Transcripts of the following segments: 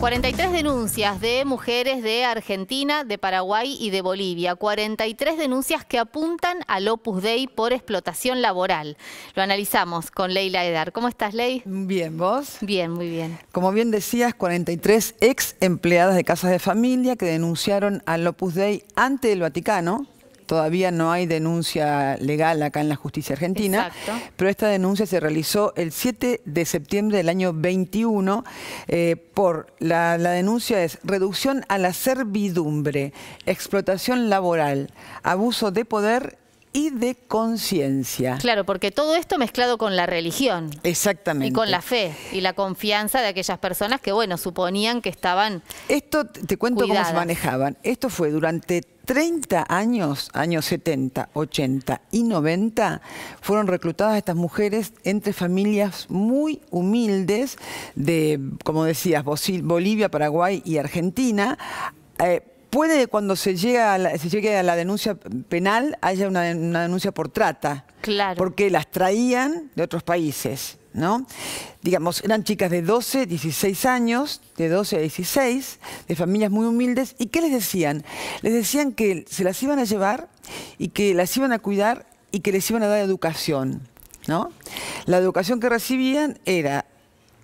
43 denuncias de mujeres de Argentina, de Paraguay y de Bolivia. 43 denuncias que apuntan al Opus Dei por explotación laboral. Lo analizamos con Leila Edar. ¿Cómo estás, Ley? Bien, ¿vos? Bien, muy bien. Como bien decías, 43 ex empleadas de casas de familia que denunciaron al Opus Dei ante el Vaticano Todavía no hay denuncia legal acá en la justicia argentina, pero esta denuncia se realizó el 7 de septiembre del año 21 eh, por la, la denuncia es reducción a la servidumbre, explotación laboral, abuso de poder y de conciencia. Claro, porque todo esto mezclado con la religión. Exactamente. Y con la fe y la confianza de aquellas personas que, bueno, suponían que estaban. Esto, te cuento cómo se manejaban. Esto fue durante 30 años, años 70, 80 y 90, fueron reclutadas estas mujeres entre familias muy humildes de, como decías, Bolivia, Paraguay y Argentina, eh, puede cuando se, llega llegue a la denuncia penal haya una, denuncia por trata. Claro. Porque las traían de otros países, ¿no? Digamos, eran chicas de 12, 16 años, de 12 a 16, de familias muy humildes. ¿Y qué les decían? Les decían que se las iban a llevar y que las iban a cuidar y que les iban a dar educación, ¿no? La educación que recibían era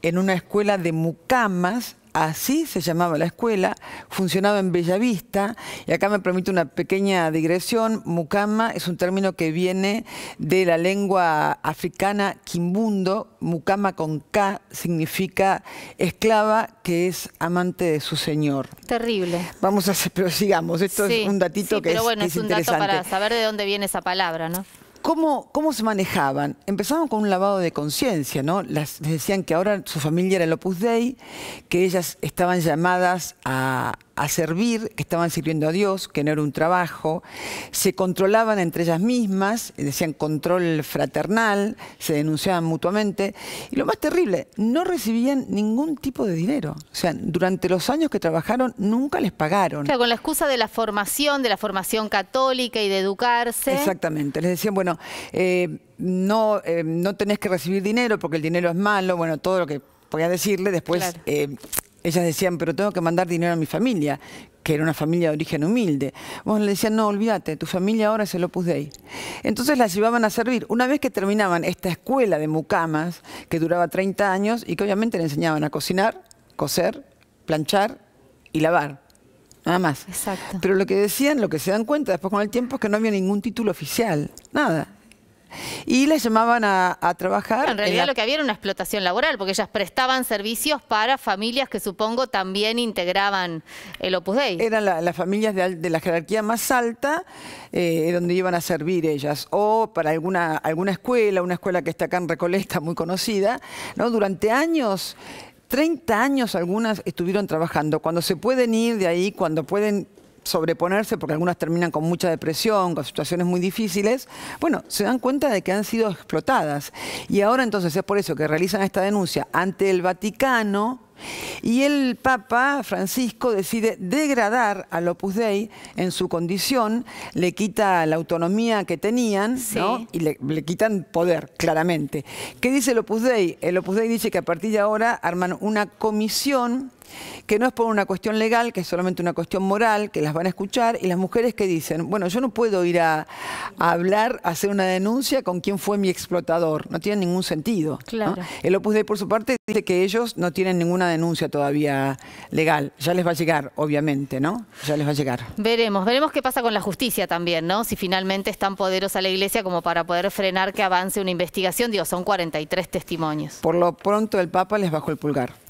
en una escuela de mucamas así se llamaba la escuela, funcionaba en Bellavista, y acá me permite una pequeña digresión, Mukama es un término que viene de la lengua africana Kimbundo, Mukama con K significa esclava que es amante de su señor. Terrible. Vamos a hacer, pero sigamos, esto es un datito que pero bueno, es, un dato para saber de dónde viene esa palabra, ¿no? ¿Cómo, se manejaban? Empezaban con un lavado de conciencia, ¿no? les decían que ahora su familia era el Opus Dei, que ellas estaban llamadas a, a servir, que estaban sirviendo a Dios, que no era un trabajo, se controlaban entre ellas mismas, decían control fraternal, se denunciaban mutuamente, y lo más terrible, no recibían ningún tipo de dinero. O sea, durante los años que trabajaron nunca les pagaron. sea, con la excusa de la formación, de la formación católica y de educarse. Exactamente, les decían, bueno, eh, no, eh, no tenés que recibir dinero porque el dinero es malo, bueno, todo lo que podía decirle después... Eh, ellas decían, pero tengo que mandar dinero a mi familia, que era una familia de origen humilde. Vos le decían, no, olvídate, tu familia ahora es el Opus Dei. Entonces las llevaban a servir. Una vez que terminaban esta escuela de mucamas, que duraba 30 años, y que obviamente le enseñaban a cocinar, coser, planchar y lavar. Nada más. Exacto. Pero lo que decían, lo que se dan cuenta después con el tiempo es que no había ningún título oficial, nada y les llamaban a, trabajar. En realidad lo que había era una explotación laboral, porque ellas prestaban servicios para familias que supongo también integraban el Opus Dei. Eran las familias de, la jerarquía más alta eh, donde iban a servir ellas, o para alguna, alguna escuela, una escuela que está acá en Recoleta, muy conocida, ¿no? durante años 30 años algunas estuvieron trabajando. Cuando se pueden ir de ahí, cuando pueden sobreponerse, porque algunas terminan con mucha depresión, con situaciones muy difíciles, bueno, se dan cuenta de que han sido explotadas. Y ahora entonces es por eso que realizan esta denuncia ante el Vaticano, y el Papa Francisco decide degradar al Opus Dei en su condición, le quita la autonomía que tenían y le, le, quitan poder, claramente. ¿Qué dice el Opus Dei? El Opus Dei dice que a partir de ahora arman una comisión que no es por una cuestión legal, que es solamente una cuestión moral, que las van a escuchar, y las mujeres que dicen, bueno, yo no puedo ir a, hablar, hacer una denuncia con quién fue mi explotador, no tiene ningún sentido. Claro. El Opus Dei, por su parte, dice que ellos no tienen ninguna denuncia todavía legal, ya les va a llegar, obviamente, ¿no? Ya les va a llegar. Veremos, veremos qué pasa con la justicia también, ¿no? Si finalmente es tan poderosa la iglesia como para poder frenar que avance una investigación, digo, son 43 testimonios. Por lo pronto el Papa les bajó el pulgar.